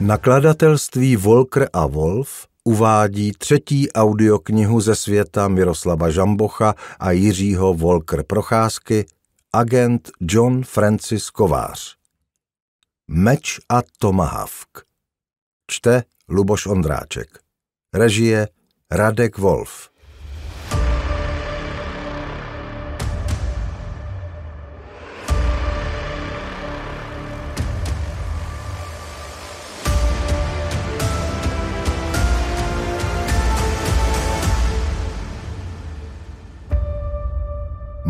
Nakladatelství Volker a Wolf uvádí třetí audioknihu ze světa Miroslava Žambocha a Jiřího Volker Procházky agent John Francis Kovář. Meč a Tomahawk. Čte Luboš Ondráček. Režie Radek Wolf.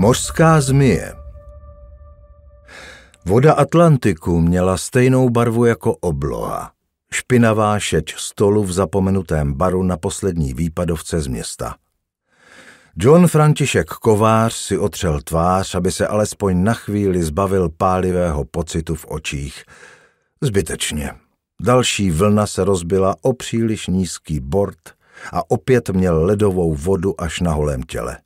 Mořská zmije Voda Atlantiku měla stejnou barvu jako obloha. Špinavá šeť stolu v zapomenutém baru na poslední výpadovce z města. John František Kovář si otřel tvář, aby se alespoň na chvíli zbavil pálivého pocitu v očích. Zbytečně. Další vlna se rozbila o příliš nízký bord a opět měl ledovou vodu až na holém těle.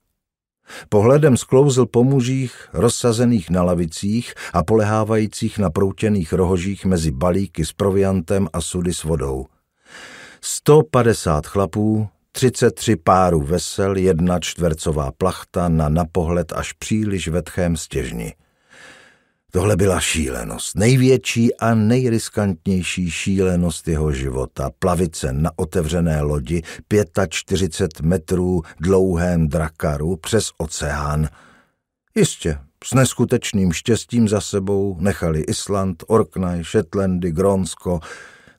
Pohledem sklouzl po mužích, rozsazených na lavicích a polehávajících na proutěných rohožích mezi balíky s proviantem a sudy s vodou. 150 chlapů, 33 párů vesel, jedna čtvercová plachta na napohled až příliš vetchém stěžni. Tohle byla šílenost, největší a nejriskantnější šílenost jeho života. Plavice na otevřené lodi, 45 metrů dlouhém drakaru přes oceán. Jistě, s neskutečným štěstím za sebou nechali Island, Orkney, Shetlandy, Grónsko,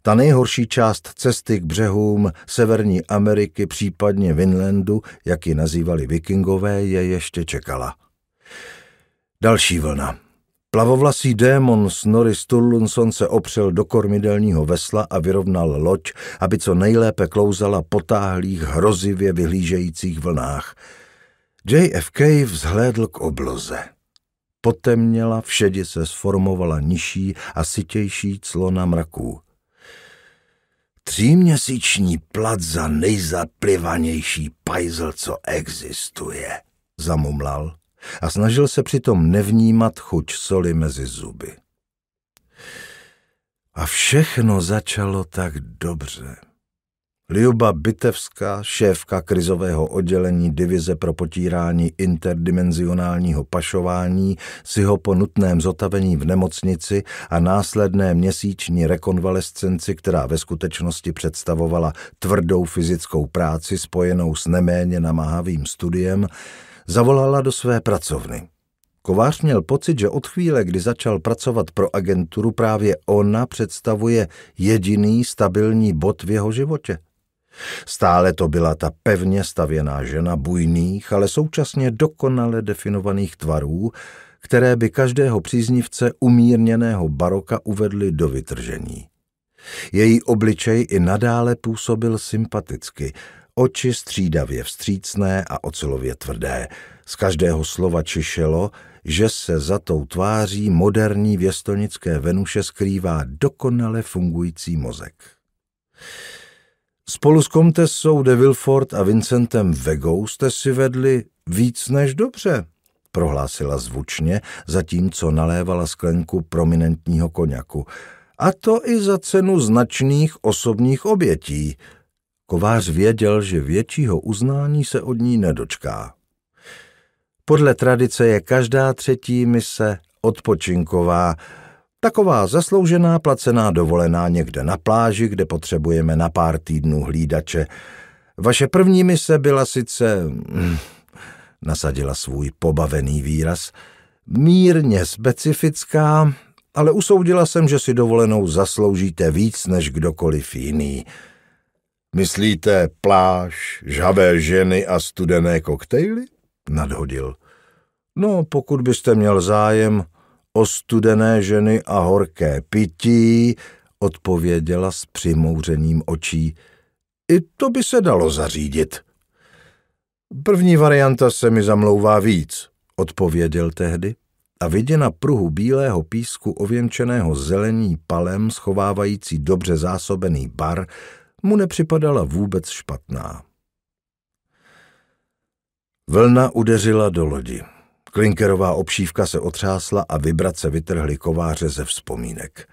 ta nejhorší část cesty k břehům Severní Ameriky, případně Vinlandu, jak ji nazývali vikingové, je ještě čekala. Další vlna. Plavovlasý démon Snorri Sturlunson se opřel do kormidelního vesla a vyrovnal loď, aby co nejlépe klouzala po táhlých, hrozivě vyhlížejících vlnách. JFK vzhlédl k obloze. Potemněla, všedě se sformovala nižší a sitější clona mraků. Tříměsíční plat za nejzaplivanější pajzl, co existuje, zamumlal a snažil se přitom nevnímat chuť soli mezi zuby. A všechno začalo tak dobře. Liuba Bitevská, šéfka krizového oddělení divize pro potírání interdimenzionálního pašování, si ho po nutném zotavení v nemocnici a následné měsíční rekonvalescenci, která ve skutečnosti představovala tvrdou fyzickou práci spojenou s neméně namáhavým studiem, zavolala do své pracovny. Kovář měl pocit, že od chvíle, kdy začal pracovat pro agenturu, právě ona představuje jediný stabilní bod v jeho životě. Stále to byla ta pevně stavěná žena bujných, ale současně dokonale definovaných tvarů, které by každého příznivce umírněného baroka uvedly do vytržení. Její obličej i nadále působil sympaticky – Oči střídavě vstřícné a ocelově tvrdé. Z každého slova čišelo, že se za tou tváří moderní věstonické Venuše skrývá dokonale fungující mozek. Spolu s komtesou de Wilford a Vincentem Vegou jste si vedli víc než dobře, prohlásila zvučně, zatímco nalévala sklenku prominentního koněku. A to i za cenu značných osobních obětí – Kovář věděl, že většího uznání se od ní nedočká. Podle tradice je každá třetí mise odpočinková, taková zasloužená placená dovolená někde na pláži, kde potřebujeme na pár týdnů hlídače. Vaše první mise byla sice, hm, nasadila svůj pobavený výraz, mírně specifická, ale usoudila jsem, že si dovolenou zasloužíte víc než kdokoliv jiný – Myslíte pláž, žavé ženy a studené koktejly? Nadhodil. No, pokud byste měl zájem o studené ženy a horké pití, odpověděla s přimouřením očí. I to by se dalo zařídit. První varianta se mi zamlouvá víc, odpověděl tehdy a viděna pruhu bílého písku ověnčeného zelení palem schovávající dobře zásobený bar mu nepřipadala vůbec špatná. Vlna udeřila do lodi. Klinkerová obšívka se otřásla a vibrace vytrhly kováře ze vzpomínek.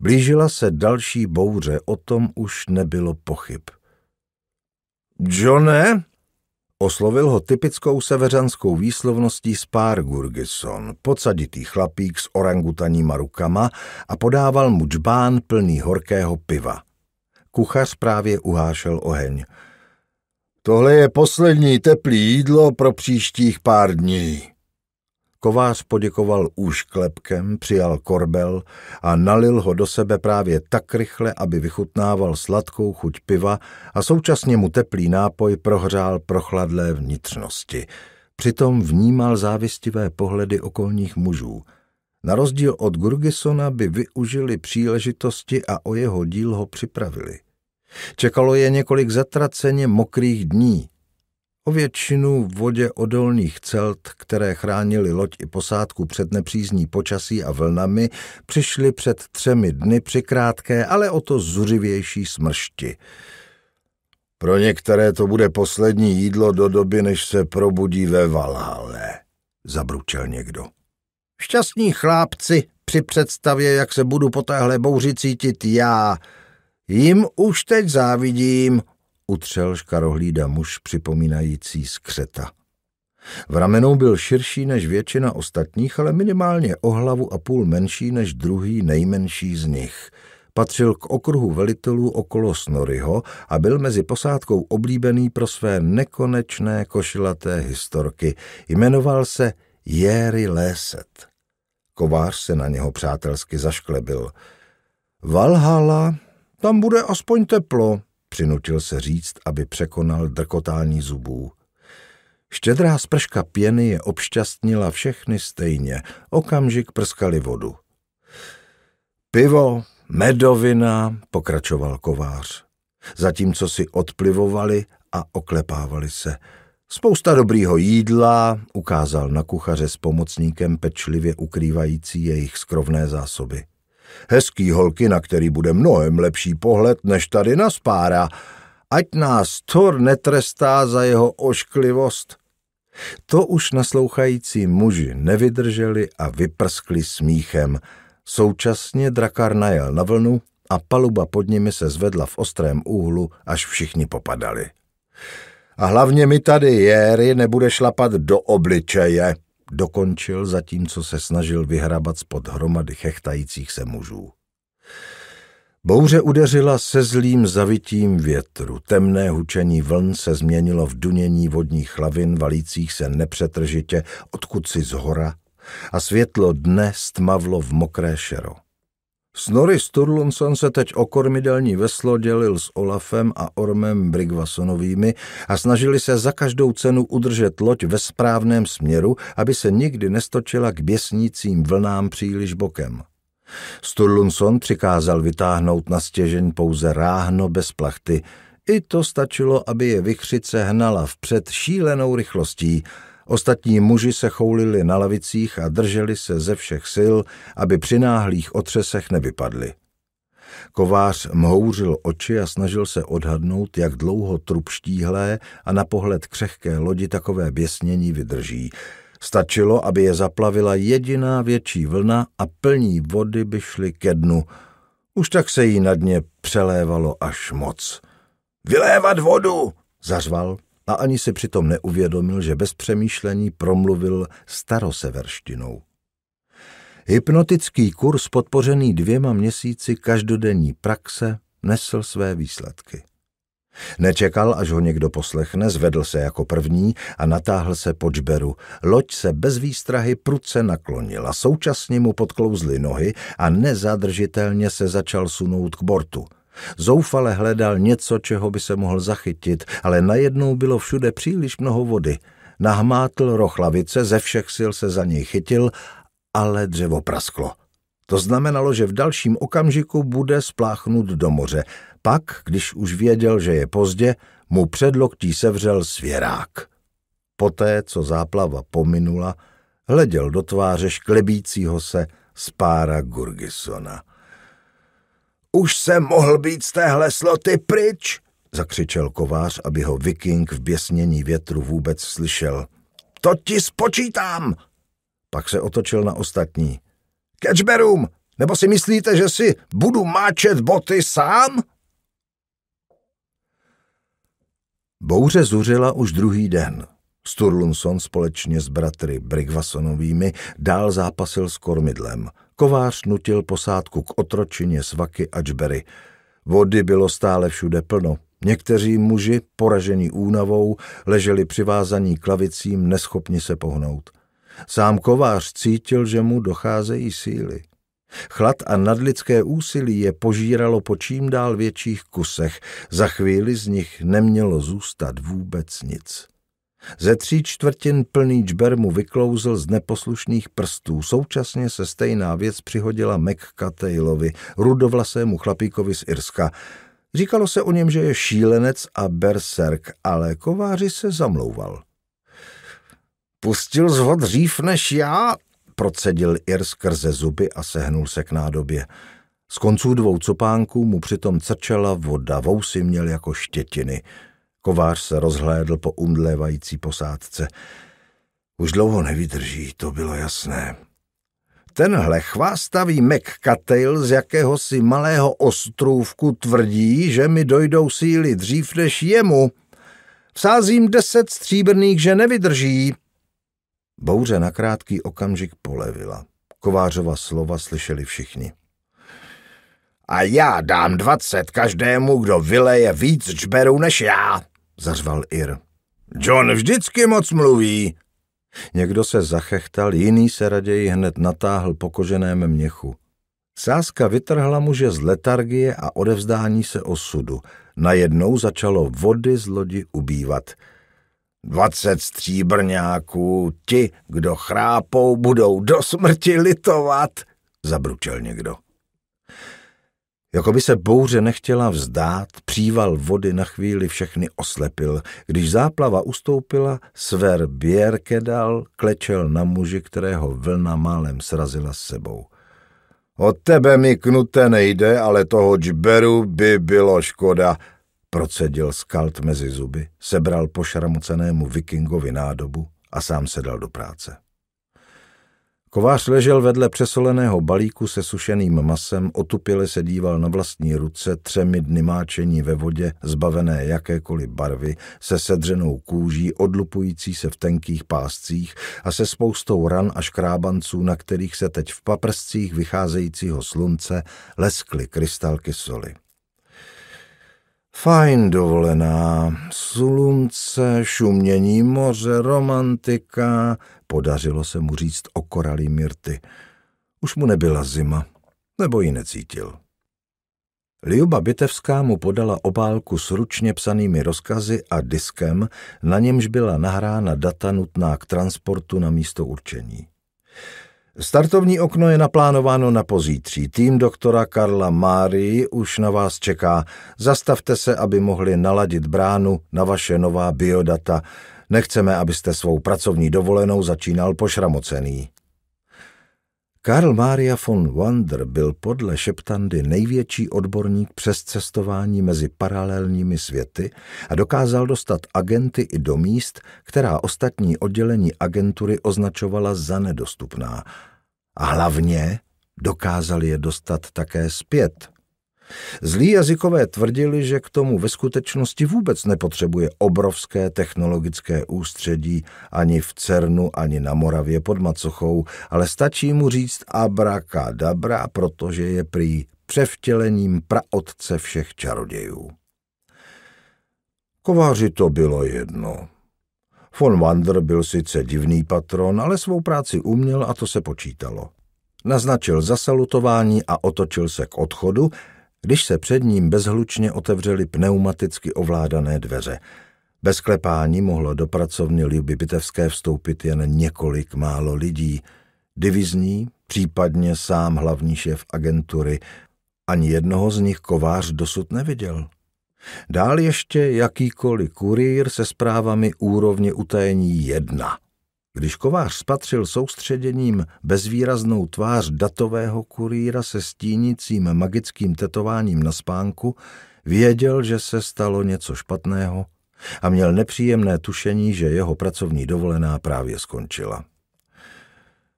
Blížila se další bouře, o tom už nebylo pochyb. Johne, oslovil ho typickou severanskou výslovností Spárgurgison, podsaditý chlapík s orangutaníma rukama a podával mu džbán plný horkého piva. Kuchař právě uhášel oheň. Tohle je poslední teplý jídlo pro příštích pár dní. Kovář poděkoval už klepkem, přijal korbel a nalil ho do sebe právě tak rychle, aby vychutnával sladkou chuť piva a současně mu teplý nápoj prohřál prochladlé vnitřnosti. Přitom vnímal závistivé pohledy okolních mužů. Na rozdíl od Gurgisona by využili příležitosti a o jeho díl ho připravili. Čekalo je několik zatraceně mokrých dní. O většinu vodě odolných celt, které chránili loď i posádku před nepřízní počasí a vlnami, přišli před třemi dny při krátké, ale o to zuřivější smršti. Pro některé to bude poslední jídlo do doby, než se probudí ve Valhalle, zabručel někdo. Šťastní chlápci při představě, jak se budu po téhle bouři cítit já, Jim už teď závidím, utřel škarohlída muž připomínající skřeta. V ramenou byl širší než většina ostatních, ale minimálně o hlavu a půl menší než druhý nejmenší z nich. Patřil k okruhu velitelů okolo Snoryho a byl mezi posádkou oblíbený pro své nekonečné košilaté historky. Jmenoval se Jerry Léset. Kovář se na něho přátelsky zašklebil. Valhala tam bude aspoň teplo, přinutil se říct, aby překonal drkotání zubů. Štědrá sprška pěny je obšťastnila všechny stejně. Okamžik prskali vodu. Pivo, medovina, pokračoval kovář. Zatímco si odplivovali a oklepávali se. Spousta dobrýho jídla, ukázal na kuchaře s pomocníkem pečlivě ukrývající jejich skrovné zásoby. Hezký holky, na který bude mnohem lepší pohled než tady na spára. Ať nás Thor netrestá za jeho ošklivost. To už naslouchající muži nevydrželi a vyprskli smíchem. Současně drakar najel na vlnu a paluba pod nimi se zvedla v ostrém úhlu, až všichni popadali. A hlavně mi tady, Jéry, nebude šlapat do obličeje, dokončil, zatímco se snažil vyhrabat spod hromady chechtajících se mužů. Bouře udeřila se zlým zavitím větru, temné hučení vln se změnilo v dunění vodních hlavin valících se nepřetržitě, odkud si z hora, a světlo dne stmavlo v mokré šero. Snorri Sturlunson se teď o kormidelní veslo dělil s Olafem a Ormem Brigvasonovými a snažili se za každou cenu udržet loď ve správném směru, aby se nikdy nestočila k běsnícím vlnám příliš bokem. Sturlunson přikázal vytáhnout na stěžeň pouze ráhno bez plachty. I to stačilo, aby je vychřice hnala vpřed šílenou rychlostí – Ostatní muži se choulili na lavicích a drželi se ze všech sil, aby při náhlých otřesech nevypadli. Kovář mhouřil oči a snažil se odhadnout, jak dlouho trup štíhlé a na pohled křehké lodi takové běsnění vydrží. Stačilo, aby je zaplavila jediná větší vlna a plní vody by šly ke dnu. Už tak se jí na dně přelévalo až moc. Vylévat vodu! zařval a ani si přitom neuvědomil, že bez přemýšlení promluvil staroseverštinou. Hypnotický kurz podpořený dvěma měsíci každodenní praxe nesl své výsledky. Nečekal, až ho někdo poslechne, zvedl se jako první a natáhl se po čberu. Loď se bez výstrahy prudce naklonila, současně mu podklouzly nohy a nezadržitelně se začal sunout k bortu – Zoufale hledal něco, čeho by se mohl zachytit, ale najednou bylo všude příliš mnoho vody. Nahmátl rochlavice, ze všech sil se za něj chytil, ale dřevo prasklo. To znamenalo, že v dalším okamžiku bude spláchnut do moře. Pak, když už věděl, že je pozdě, mu před loktí sevřel svěrák. Poté, co záplava pominula, hleděl do tváře šklebícího se spára Gurgisona. Už jsem mohl být z téhle sloty pryč, zakřičel kovář, aby ho viking v běsnění větru vůbec slyšel. To ti spočítám! Pak se otočil na ostatní. Kečberům, nebo si myslíte, že si budu máčet boty sám? Bouře zuřila už druhý den. Sturlunson společně s bratry Brigvasonovými dál zápasil s kormidlem – Kovář nutil posádku k otročině svaky a džbery. Vody bylo stále všude plno. Někteří muži, poražení únavou, leželi přivázaní klavicím, neschopni se pohnout. Sám kovář cítil, že mu docházejí síly. Chlad a nadlidské úsilí je požíralo po čím dál větších kusech. Za chvíli z nich nemělo zůstat vůbec nic. Ze tří čtvrtin plný čber mu vyklouzl z neposlušných prstů. Současně se stejná věc přihodila Taylovi, rudovlasému chlapíkovi z Irska. Říkalo se o něm, že je šílenec a berserk, ale kováři se zamlouval. Pustil zvod dřív než já, procedil Ir skrze zuby a sehnul se k nádobě. Z konců dvou copánků mu přitom crčela voda, vousy měl jako štětiny. Kovář se rozhlédl po umdlévající posádce. Už dlouho nevydrží, to bylo jasné. Tenhle chvástavý McCatail z jakéhosi malého ostrůvku tvrdí, že mi dojdou síly dřív než jemu. Vsázím deset stříbrných, že nevydrží. Bouře na krátký okamžik polevila. Kovářova slova slyšeli všichni. A já dám dvacet každému, kdo vyleje víc čberů než já zařval Ir. John vždycky moc mluví. Někdo se zachechtal, jiný se raději hned natáhl po koženém měchu. Sáska vytrhla muže z letargie a odevzdání se osudu. Najednou začalo vody z lodi ubývat. Dvacet stříbrňáků, ti, kdo chrápou, budou do smrti litovat, zabručel někdo. Jako by se bouře nechtěla vzdát, příval vody na chvíli všechny oslepil. Když záplava ustoupila, sver Bjerkedal klečel na muži, kterého vlna málem srazila s sebou. O tebe mi knuté nejde, ale toho džberu by bylo škoda, procedil skalt mezi zuby, sebral pošramocenému vikingovi nádobu a sám se dal do práce. Kovář ležel vedle přesoleného balíku se sušeným masem, otupile se díval na vlastní ruce třemi dny máčení ve vodě, zbavené jakékoliv barvy, se sedřenou kůží, odlupující se v tenkých páscích a se spoustou ran a škrábanců, na kterých se teď v paprscích vycházejícího slunce leskly krystalky soli. Fajn dovolená, slunce, šumění moře, romantika, podařilo se mu říct o koralí Mirty. Už mu nebyla zima, nebo ji necítil. Liuba Bitevská mu podala obálku s ručně psanými rozkazy a diskem, na němž byla nahrána data nutná k transportu na místo určení. Startovní okno je naplánováno na pozítří. Tým doktora Karla Márii už na vás čeká. Zastavte se, aby mohli naladit bránu na vaše nová biodata. Nechceme, abyste svou pracovní dovolenou začínal pošramocený. Karl Maria von Wander byl podle Šeptandy největší odborník přes cestování mezi paralelními světy a dokázal dostat agenty i do míst, která ostatní oddělení agentury označovala za nedostupná. A hlavně dokázal je dostat také zpět Zlí jazykové tvrdili, že k tomu ve skutečnosti vůbec nepotřebuje obrovské technologické ústředí ani v Cernu, ani na Moravě pod Macochou, ale stačí mu říct abrakadabra, protože je prý převtělením praotce všech čarodějů. Kováři to bylo jedno. Von Wander byl sice divný patron, ale svou práci uměl a to se počítalo. Naznačil zasalutování a otočil se k odchodu, když se před ním bezhlučně otevřely pneumaticky ovládané dveře. Bez klepání mohlo do pracovny Ljuby Bitevské vstoupit jen několik málo lidí. Divizní, případně sám hlavní šéf agentury, ani jednoho z nich kovář dosud neviděl. Dál ještě jakýkoliv kurýr se zprávami úrovně utajení jedna – když kovář spatřil soustředěním bezvýraznou tvář datového kurýra se stínícím magickým tetováním na spánku, věděl, že se stalo něco špatného a měl nepříjemné tušení, že jeho pracovní dovolená právě skončila.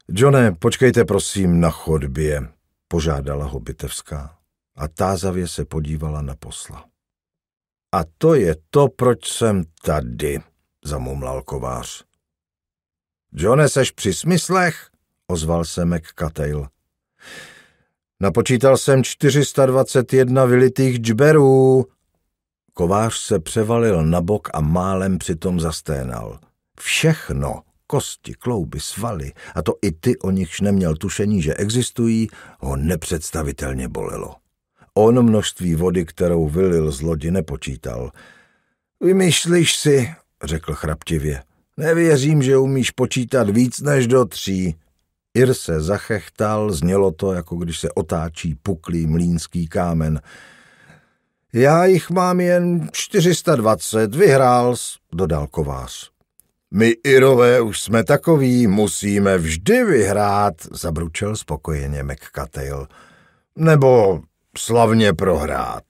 Johne, počkejte prosím na chodbě, požádala ho bitevská a tázavě se podívala na posla. A to je to, proč jsem tady, zamumlal kovář. Johne, seš při smyslech? ozval se McCatail. Napočítal jsem 421 vylitých džberů. Kovář se převalil na bok a málem přitom zasténal. Všechno, kosti, klouby, svaly, a to i ty, o nichž neměl tušení, že existují, ho nepředstavitelně bolelo. On množství vody, kterou vylil z lodi, nepočítal. Vymýšlíš si, řekl chraptivě. Nevěřím, že umíš počítat víc než do tří. Ir se zachechtal, znělo to, jako když se otáčí puklý mlínský kámen. Já jich mám jen 420, vyhrál jsi, dodal kovář. My Irové už jsme takoví, musíme vždy vyhrát, zabručel spokojeně McCattail. Nebo slavně prohrát.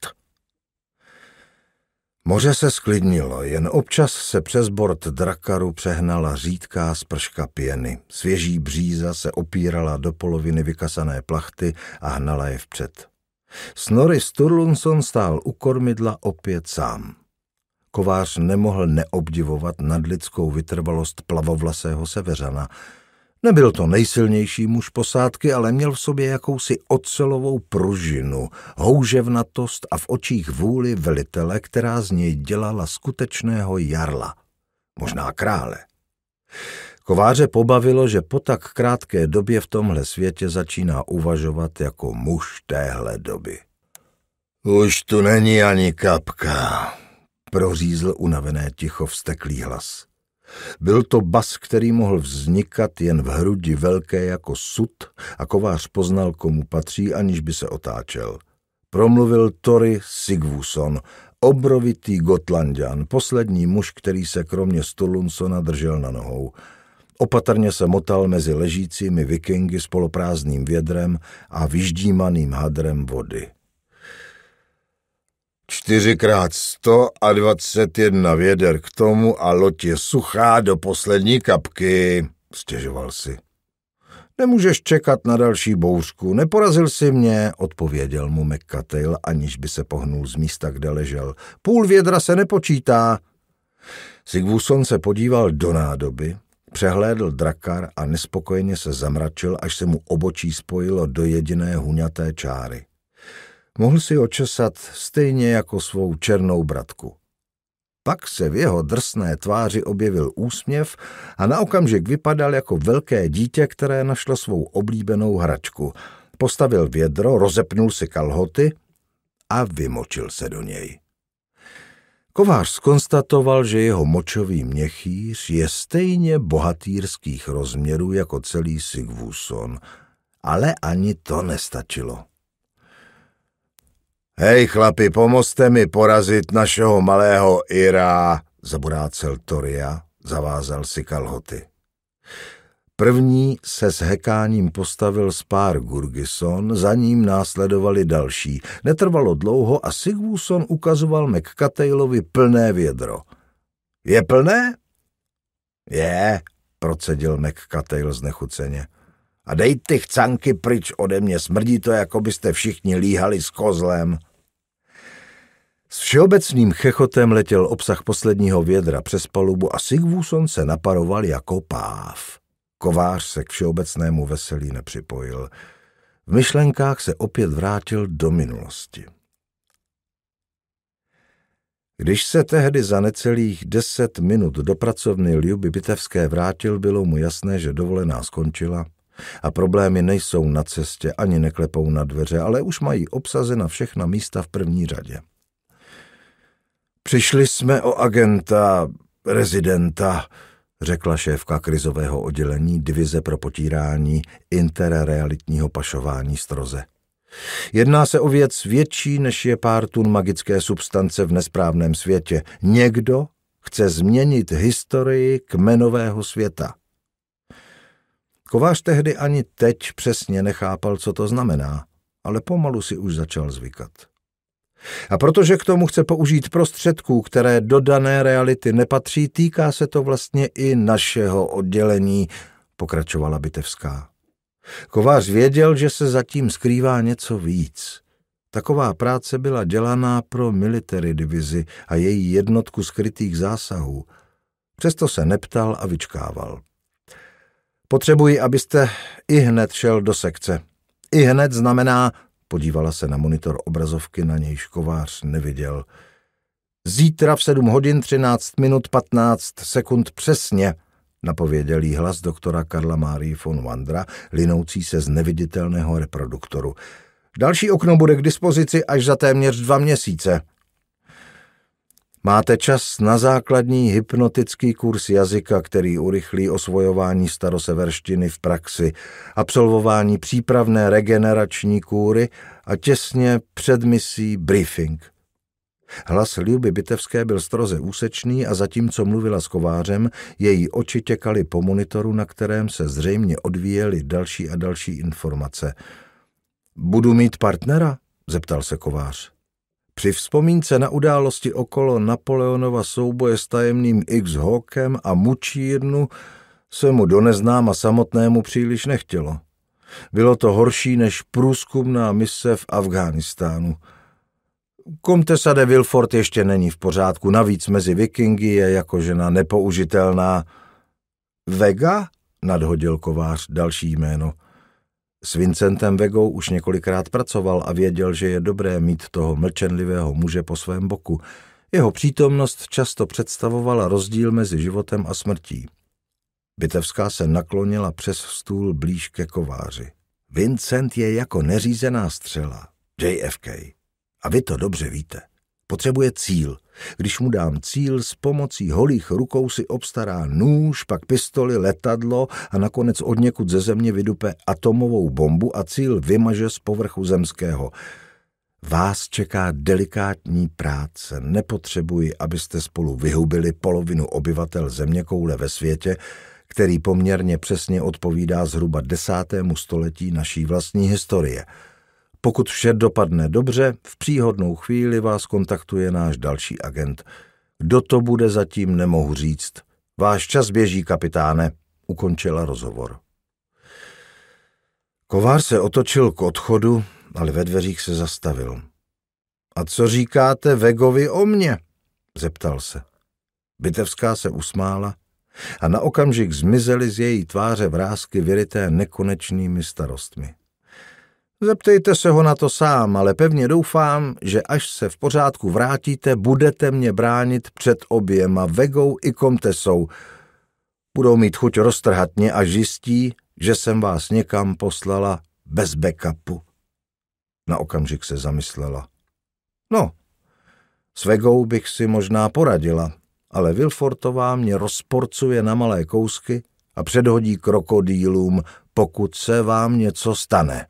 Moře se sklidnilo, jen občas se přes bord drakaru přehnala řídká sprška pěny. Svěží bříza se opírala do poloviny vykasané plachty a hnala je vpřed. Snory Sturlunson stál u kormidla opět sám. Kovář nemohl neobdivovat nadlidskou vytrvalost plavovlasého severana – Nebyl to nejsilnější muž posádky, ale měl v sobě jakousi ocelovou pružinu, houževnatost a v očích vůli velitele, která z něj dělala skutečného jarla, možná krále. Kováře pobavilo, že po tak krátké době v tomhle světě začíná uvažovat jako muž téhle doby. Už tu není ani kapka, prořízl unavené ticho vzteklý hlas. Byl to bas, který mohl vznikat jen v hrudi velké jako sud a kovář poznal, komu patří, aniž by se otáčel. Promluvil Tory Sigvuson, obrovitý Gotlandian, poslední muž, který se kromě Stolunsona držel na nohou. Opatrně se motal mezi ležícími vikingy s poloprázdným vědrem a vyždímaným hadrem vody čtyřikrát sto a dvacet jedna věder k tomu a loď je suchá do poslední kapky, stěžoval si. Nemůžeš čekat na další bouřku, neporazil si mě, odpověděl mu McCattail, aniž by se pohnul z místa, kde ležel. Půl vědra se nepočítá. Sigvuson se podíval do nádoby, Přehlédl drakar a nespokojeně se zamračil, až se mu obočí spojilo do jediné huňaté čáry mohl si česat stejně jako svou černou bratku. Pak se v jeho drsné tváři objevil úsměv a na okamžik vypadal jako velké dítě, které našlo svou oblíbenou hračku. Postavil vědro, rozepnul si kalhoty a vymočil se do něj. Kovář skonstatoval, že jeho močový měchýř je stejně bohatýrských rozměrů jako celý Sigvuson, ale ani to nestačilo. Hej, chlapi, pomozte mi porazit našeho malého Ira, zaburácel Toria, zavázal si kalhoty. První se s hekáním postavil Spár Gurgison, za ním následovali další. Netrvalo dlouho a Sigvuson ukazoval McCatailovi plné vědro. Je plné? Je, procedil McCatail znechuceně. A dej ty chcanky pryč ode mě, smrdí to, jako byste všichni líhali s kozlem. S všeobecným chechotem letěl obsah posledního vědra přes palubu a Sigvuson se naparoval jako páv. Kovář se k všeobecnému veselí nepřipojil. V myšlenkách se opět vrátil do minulosti. Když se tehdy za necelých deset minut do pracovny Ljuby Bitevské vrátil, bylo mu jasné, že dovolená skončila a problémy nejsou na cestě ani neklepou na dveře, ale už mají obsazena všechna místa v první řadě. Přišli jsme o agenta, rezidenta, řekla šéfka krizového oddělení divize pro potírání interrealitního pašování stroze. Jedná se o věc větší, než je pár tun magické substance v nesprávném světě. Někdo chce změnit historii kmenového světa. Kovář tehdy ani teď přesně nechápal, co to znamená, ale pomalu si už začal zvykat. A protože k tomu chce použít prostředků, které do dané reality nepatří, týká se to vlastně i našeho oddělení, pokračovala Bitevská. Kovář věděl, že se zatím skrývá něco víc. Taková práce byla dělaná pro military divizi a její jednotku skrytých zásahů. Přesto se neptal a vyčkával. Potřebuji, abyste i hned šel do sekce. I hned znamená Podívala se na monitor obrazovky, na něj škovář neviděl. Zítra v 7 hodin 13 minut 15 sekund přesně, napověděl jí hlas doktora Karla Marie von Wandra, linoucí se z neviditelného reproduktoru. Další okno bude k dispozici až za téměř dva měsíce. Máte čas na základní hypnotický kurz jazyka, který urychlí osvojování staroseverštiny v praxi, absolvování přípravné regenerační kůry a těsně před misí briefing. Hlas Ljuby Bitevské byl stroze úsečný a zatímco mluvila s kovářem, její oči těkaly po monitoru, na kterém se zřejmě odvíjely další a další informace. Budu mít partnera? zeptal se kovář. Při vzpomínce na události okolo Napoleonova souboje s tajemným X Hawkem a mučírnu se mu do neznáma samotnému příliš nechtělo. Bylo to horší než průzkumná mise v Afghánistánu. Komtesa de Wilford ještě není v pořádku, navíc mezi vikingy je jako žena nepoužitelná. Vega? Nadhodil kovář další jméno. S Vincentem Vegou už několikrát pracoval a věděl, že je dobré mít toho mlčenlivého muže po svém boku. Jeho přítomnost často představovala rozdíl mezi životem a smrtí. Bitevská se naklonila přes stůl blíž ke kováři. Vincent je jako neřízená střela. JFK. A vy to dobře víte. Potřebuje cíl. Když mu dám cíl, s pomocí holých rukou si obstará nůž, pak pistoli, letadlo a nakonec od někud ze země vydupe atomovou bombu a cíl vymaže z povrchu zemského. Vás čeká delikátní práce. Nepotřebuji, abyste spolu vyhubili polovinu obyvatel zeměkoule ve světě, který poměrně přesně odpovídá zhruba desátému století naší vlastní historie – pokud vše dopadne dobře, v příhodnou chvíli vás kontaktuje náš další agent. Kdo to bude, zatím nemohu říct. Váš čas běží, kapitáne, ukončila rozhovor. Kovář se otočil k odchodu, ale ve dveřích se zastavil. A co říkáte Vegovi o mně? zeptal se. Bitevská se usmála a na okamžik zmizely z její tváře vrázky vyryté nekonečnými starostmi. Zeptejte se ho na to sám, ale pevně doufám, že až se v pořádku vrátíte, budete mě bránit před oběma Vegou i Komtesou. Budou mít chuť roztrhat mě až zjistí, že jsem vás někam poslala bez backupu. Na okamžik se zamyslela. No, s Vegou bych si možná poradila, ale Vilfortová mě rozporcuje na malé kousky a předhodí krokodýlům, pokud se vám něco stane.